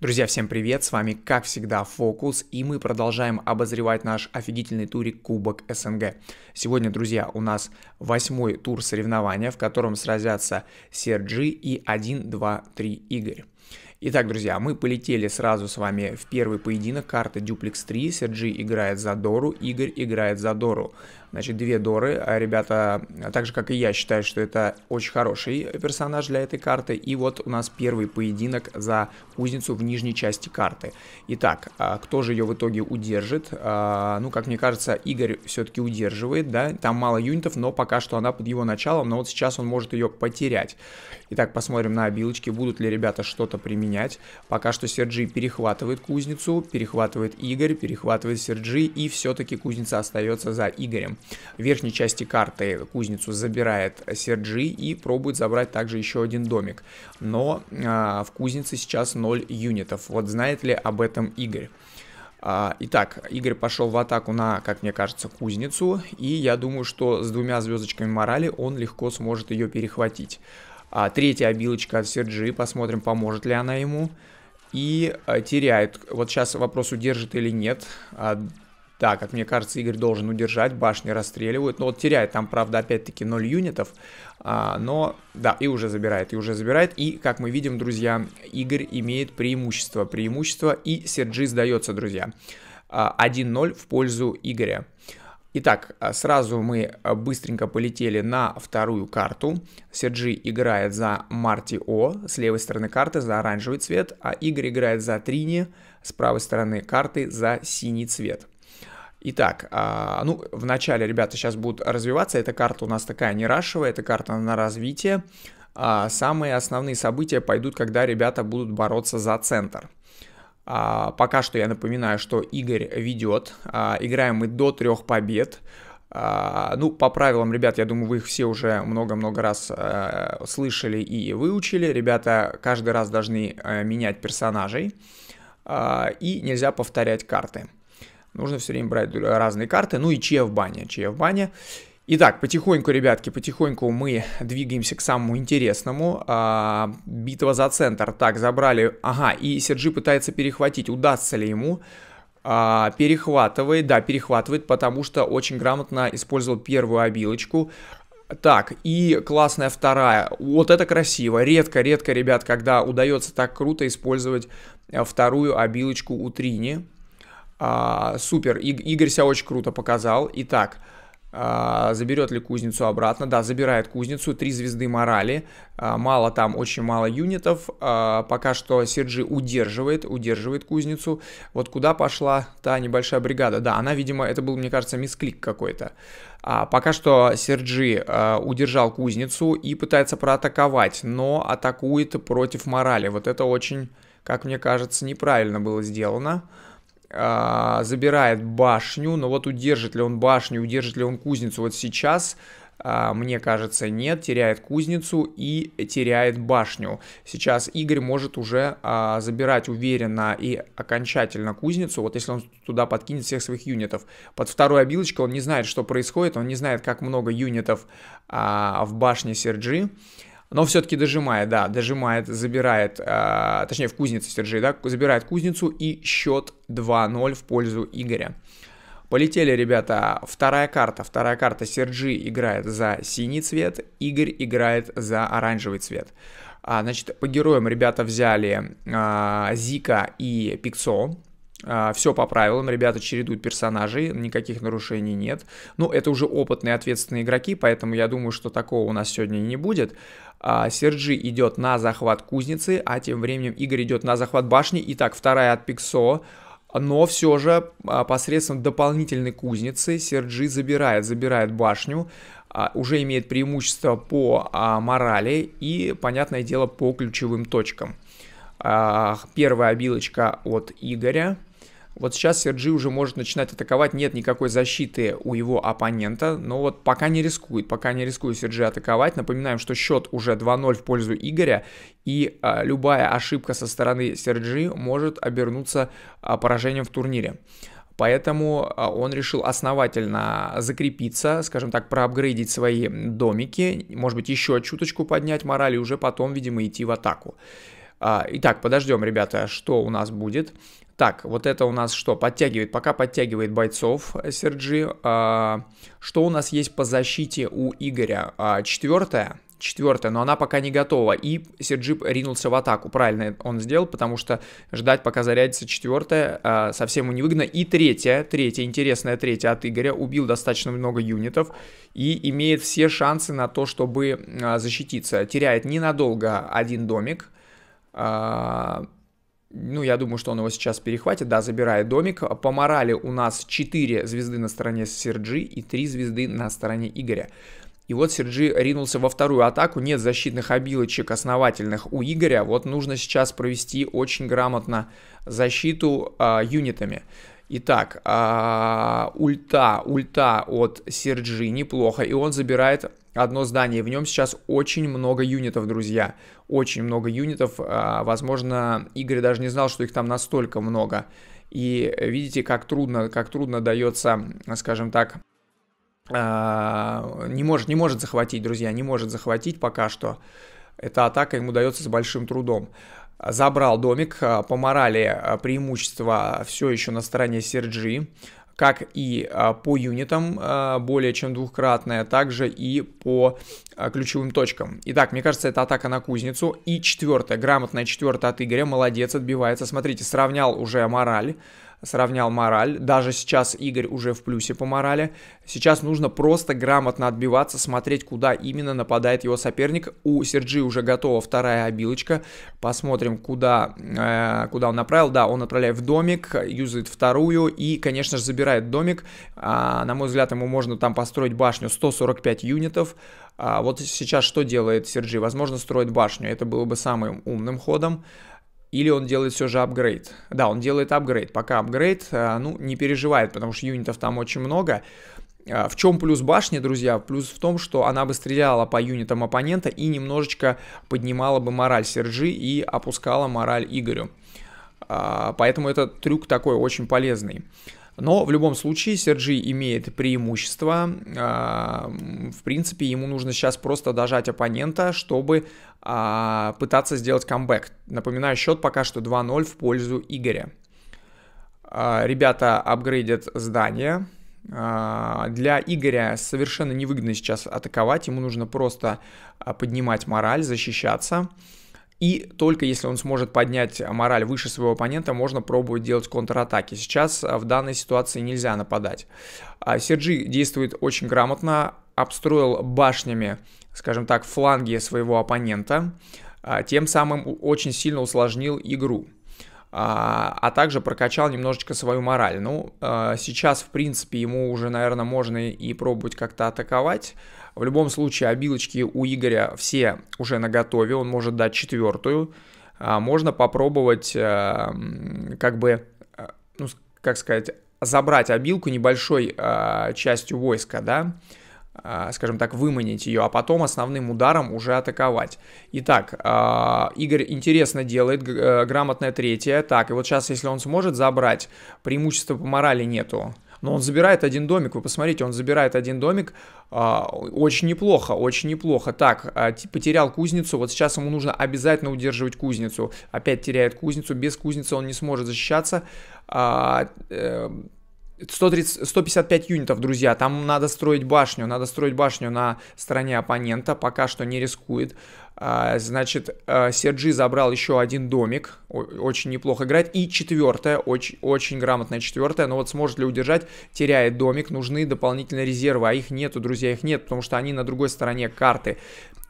Друзья, всем привет, с вами как всегда Фокус, и мы продолжаем обозревать наш офигительный турик Кубок СНГ. Сегодня, друзья, у нас восьмой тур соревнования, в котором сразятся Серджи и 1, 2, 3 Игорь. Итак, друзья, мы полетели сразу с вами в первый поединок. Карта Дюплекс 3. Серджи играет за Дору, Игорь играет за Дору значит, две Доры. А ребята, так же как и я, считаю, что это очень хороший персонаж для этой карты. И вот у нас первый поединок за кузницу в нижней части карты. Итак, а, кто же ее в итоге удержит? А, ну, как мне кажется, Игорь все-таки удерживает, да? Там мало юнитов, но пока что она под его началом, но вот сейчас он может ее потерять. Итак, посмотрим на обилочки, будут ли ребята что-то применять. Пока что Серджи перехватывает кузницу, перехватывает Игорь, перехватывает Серджи, и все-таки кузница остается за Игорем верхней части карты кузницу забирает Серджи и пробует забрать также еще один домик. Но а, в кузнице сейчас 0 юнитов. Вот знает ли об этом Игорь? А, итак, Игорь пошел в атаку на, как мне кажется, кузницу, и я думаю, что с двумя звездочками морали он легко сможет ее перехватить. А, третья обилочка от Серджи, посмотрим, поможет ли она ему. И а, теряет. Вот сейчас вопрос, удержит или нет. Да, как мне кажется, Игорь должен удержать, башни расстреливают, но вот теряет там, правда, опять-таки 0 юнитов, а, но, да, и уже забирает, и уже забирает, и, как мы видим, друзья, Игорь имеет преимущество, преимущество, и Серджи сдается, друзья, 1-0 а, в пользу Игоря. Итак, а, сразу мы а, быстренько полетели на вторую карту. Серджи играет за Марти О, с левой стороны карты за оранжевый цвет, а Игорь играет за Трини, с правой стороны карты за синий цвет. Итак, а, ну, в начале ребята сейчас будут развиваться. Эта карта у нас такая не рашевая, эта карта на развитие. А, самые основные события пойдут, когда ребята будут бороться за центр. А, пока что я напоминаю, что Игорь ведет. Играем мы до трех побед. Ну, по правилам, ребят, я думаю, вы их все уже много-много раз э, слышали и выучили. Ребята каждый раз должны э, менять персонажей. И нельзя повторять карты. Нужно все время брать разные карты. Ну и чья в бане, чья в бане. Итак, потихоньку, ребятки, потихоньку мы двигаемся к самому интересному. А, битва за центр. Так, забрали. Ага, и Серджи пытается перехватить. Удастся ли ему? А, перехватывает, да, перехватывает, потому что очень грамотно использовал первую обилочку. Так, и классная вторая. Вот это красиво. Редко-редко, ребят, когда удается так круто использовать э, вторую обилочку у Трини. А, супер, И, Игорь себя очень круто показал. Итак, а, заберет ли кузницу обратно? Да, забирает кузницу, три звезды морали, а, мало там, очень мало юнитов, а, пока что Серджи удерживает, удерживает кузницу. Вот куда пошла та небольшая бригада? Да, она, видимо, это был, мне кажется, мисклик какой-то. А, пока что Серджи а, удержал кузницу и пытается проатаковать, но атакует против морали. Вот это очень, как мне кажется, неправильно было сделано э, забирает башню, но вот удержит ли он башню, удержит ли он кузницу вот сейчас, э, мне кажется, нет, теряет кузницу и теряет башню. Сейчас Игорь может уже э, забирать уверенно и окончательно кузницу, вот если он туда подкинет всех своих юнитов. Под второй обилочкой он не знает, что происходит, он не знает, как много юнитов э, в башне Серджи но все-таки дожимает, да, дожимает, забирает, э, точнее в кузнице Сержей, да, забирает кузницу и счет 2-0 в пользу Игоря. Полетели, ребята, вторая карта. Вторая карта Серджи играет за синий цвет, Игорь играет за оранжевый цвет. А, значит, по героям ребята взяли а, Зика и Пиксо. А, все по правилам, ребята чередуют персонажей, никаких нарушений нет. Ну, это уже опытные, ответственные игроки, поэтому я думаю, что такого у нас сегодня не будет. А, Серджи идет на захват кузницы, а тем временем Игорь идет на захват башни. Итак, вторая от Пиксо. Но все же а, посредством дополнительной кузницы Серджи забирает, забирает башню, а, уже имеет преимущество по морали и, понятное дело, по ключевым точкам. Первая обилочка от Игоря – вот сейчас Серджи уже может начинать атаковать, нет никакой защиты у его оппонента, но вот пока не рискует, пока не рискует Серджи атаковать. Напоминаем, что счет уже 2-0 в пользу Игоря, и а, любая ошибка со стороны Серджи может обернуться а, поражением в турнире. Поэтому а, он решил основательно закрепиться, скажем так, проапгрейдить свои домики, может быть, еще чуточку поднять мораль и уже потом, видимо, идти в атаку. А, итак, подождем, ребята, что у нас будет. Так, вот это у нас что? Подтягивает, пока подтягивает бойцов э, Серджи. А, что у нас есть по защите у Игоря? А, четвертая, четвертая, но она пока не готова. И Серджип ринулся в атаку. Правильно он сделал, потому что ждать, пока зарядится четвертая, э, а, совсем ему выгодно. И третья, третья, интересная третья от Игоря, убил достаточно много юнитов и имеет все шансы на то, чтобы а, защититься. Теряет ненадолго один домик. А, ну, я думаю, что он его сейчас перехватит. Да, забирает домик. По морали у нас 4 звезды на стороне Серджи и 3 звезды на стороне Игоря. И вот Серджи ринулся во вторую атаку. Нет защитных обилочек основательных у Игоря. Вот нужно сейчас провести очень грамотно защиту э, юнитами. Итак, а, ульта, ульта от Серджи неплохо, и он забирает одно здание. В нем сейчас очень много юнитов, друзья. Очень много юнитов. А, возможно, Игорь даже не знал, что их там настолько много. И видите, как трудно, как трудно дается, скажем так, а, не может, не может захватить, друзья, не может захватить пока что. Эта атака ему дается с большим трудом забрал домик. А, по морали а, преимущество все еще на стороне Серджи как и а, по юнитам более чем двухкратная, также и по ключевым точкам. Итак, мне кажется, это атака на кузницу. И четвертая, грамотная четвертая от Игоря, молодец, отбивается. Смотрите, сравнял уже мораль сравнял мораль. Даже сейчас Игорь уже в плюсе по морали. Сейчас нужно просто грамотно отбиваться, смотреть, куда именно нападает его соперник. У Серджи уже готова вторая обилочка. Посмотрим, куда, э, куда он направил. Да, он отправляет в домик, юзает вторую и, конечно же, забирает домик. А, на мой взгляд, ему можно там построить башню 145 юнитов. А вот сейчас что делает Серджи? Возможно, строит башню. Это было бы самым умным ходом. Или он делает все же апгрейд. Да, он делает апгрейд. Пока апгрейд, э, ну, не переживает, потому что юнитов там очень много. Э, в чем плюс башни, друзья? Плюс в том, что она бы стреляла по юнитам оппонента и немножечко поднимала бы мораль Сержи и опускала мораль Игорю. А, поэтому этот трюк такой очень полезный. Но в любом случае Серджи имеет преимущество. А, в принципе, ему нужно сейчас просто дожать оппонента, чтобы а, пытаться сделать камбэк. Напоминаю, счет пока что 2-0 в пользу Игоря. А, ребята апгрейдят здание. Для Игоря совершенно невыгодно сейчас атаковать. Ему нужно просто поднимать мораль, защищаться. И только если он сможет поднять а, мораль выше своего оппонента, можно пробовать делать контратаки. Сейчас а, в данной ситуации нельзя нападать. А, Серджи действует очень грамотно, обстроил башнями, скажем так, фланги своего оппонента, тем самым очень сильно усложнил игру а также прокачал немножечко свою мораль. Ну, сейчас, в принципе, ему уже, наверное, можно и пробовать как-то атаковать, в любом случае, обилочки у Игоря все уже на готове, он может дать четвертую. А, можно попробовать э, как бы, э, ну, как сказать, забрать обилку небольшой э, частью войска, да, а, скажем так, выманить ее, а потом основным ударом уже атаковать. Итак, а, Игорь интересно делает, грамотное третье. Так, и вот сейчас, если он сможет забрать, преимущества по морали нету. Но он забирает один домик, вы посмотрите, он забирает один домик, а, очень неплохо, очень неплохо. Так, а, потерял кузницу, вот сейчас ему нужно обязательно удерживать кузницу. Опять теряет кузницу, без кузницы он не сможет защищаться. А, э, 130, 155 юнитов, друзья, там надо строить башню, надо строить башню на стороне оппонента, пока что не рискует. А, значит, а, Серджи забрал еще один домик, очень неплохо играет. И четвертая, очень, очень грамотная четвертая, но вот сможет ли удержать, теряет домик, нужны дополнительные резервы, а их нету, друзья, их нет, потому что они на другой стороне карты.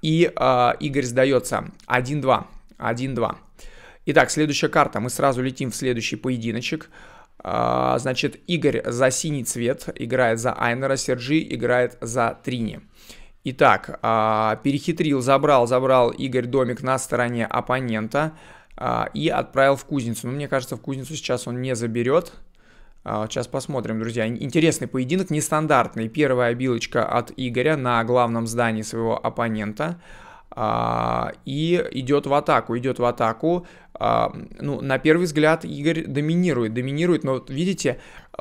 И э, Игорь сдается 1-2, 1-2. Итак, следующая карта, мы сразу летим в следующий поединочек. А, значит, Игорь за синий цвет играет за Айнера, Сержи играет за Трини. Итак, а, перехитрил, забрал, забрал Игорь домик на стороне оппонента а, и отправил в кузницу. Но ну, мне кажется, в кузницу сейчас он не заберет. Сейчас посмотрим, друзья. Интересный поединок, нестандартный. Первая обилочка от Игоря на главном здании своего оппонента и идет в атаку, идет в атаку. А, ну, на первый взгляд Игорь доминирует, доминирует, но вот видите,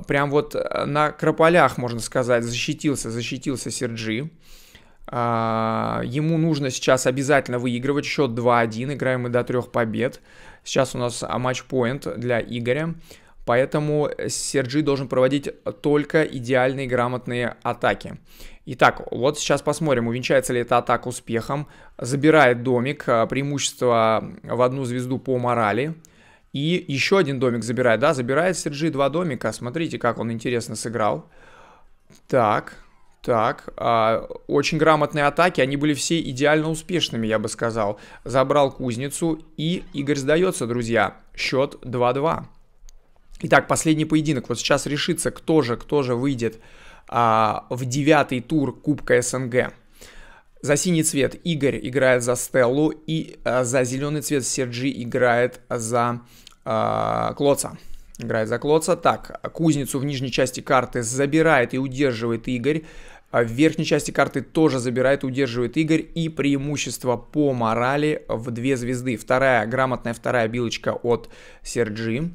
прям вот э, на крополях, можно сказать, защитился, защитился Серджи. А, ему нужно сейчас обязательно выигрывать, счет 2-1, играем мы до трех побед. Сейчас у нас а, матч-поинт для Игоря. Поэтому Серджи должен проводить только идеальные грамотные атаки. Итак, вот сейчас посмотрим, увенчается ли эта атака успехом. Забирает домик, а, преимущество в одну звезду по морали. И еще один домик забирает, да, забирает Серджи два домика. Смотрите, как он интересно сыграл. Так, так, э, очень грамотные атаки, они были все идеально успешными, я бы сказал. Забрал кузницу, и Игорь сдается, друзья. Счет 2-2. Итак, последний поединок. Вот сейчас решится, кто же, кто же выйдет а, в девятый тур Кубка СНГ. За синий цвет Игорь играет за Стеллу, и а, за зеленый цвет Серджи играет за а, Клоца. Играет за Клоца. Так, кузницу в нижней части карты забирает и удерживает Игорь. А в верхней части карты тоже забирает, удерживает Игорь и преимущество по морали в две звезды. Вторая, грамотная вторая билочка от Серджи.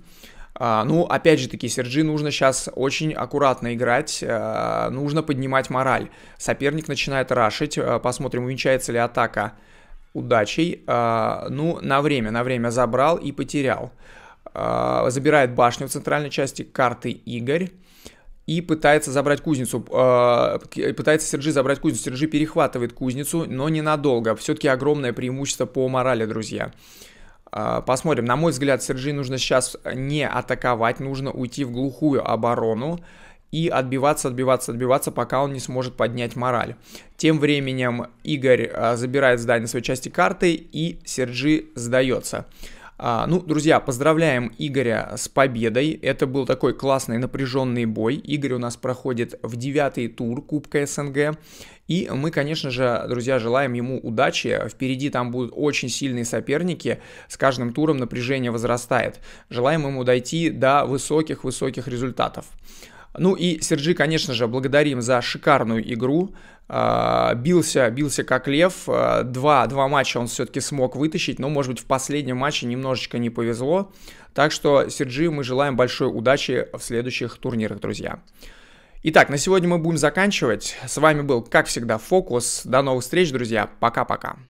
А, ну, опять же таки, Серджи нужно сейчас очень аккуратно играть, э, нужно поднимать мораль. Соперник начинает рашить, э, посмотрим, увенчается ли атака удачей. А, ну, на время, на время забрал и потерял. А, забирает башню в центральной части карты Игорь. И пытается забрать кузницу, э, пытается Серджи забрать кузницу, Серджи перехватывает кузницу, но ненадолго, все-таки огромное преимущество по морали, друзья. А, посмотрим. На мой взгляд, Сержи нужно сейчас не атаковать, нужно уйти в глухую оборону и отбиваться, отбиваться, отбиваться, пока он не сможет поднять мораль. Тем временем Игорь а, забирает здание своей части карты и Серджи сдается. А, ну, друзья, поздравляем Игоря с победой. Это был такой классный напряженный бой. Игорь у нас проходит в девятый тур Кубка СНГ. И мы, конечно же, друзья, желаем ему удачи. Впереди там будут очень сильные соперники. С каждым туром напряжение возрастает. Желаем ему дойти до высоких-высоких результатов. Ну и Серджи, конечно же, благодарим за шикарную игру. А, бился, бился как лев. А, два, два матча он все-таки смог вытащить, но, может быть, в последнем матче немножечко не повезло. Так что Серджи мы желаем большой удачи в следующих турнирах, друзья. Итак, на сегодня мы будем заканчивать. С вами был, как всегда, Фокус. До новых встреч, друзья. Пока-пока.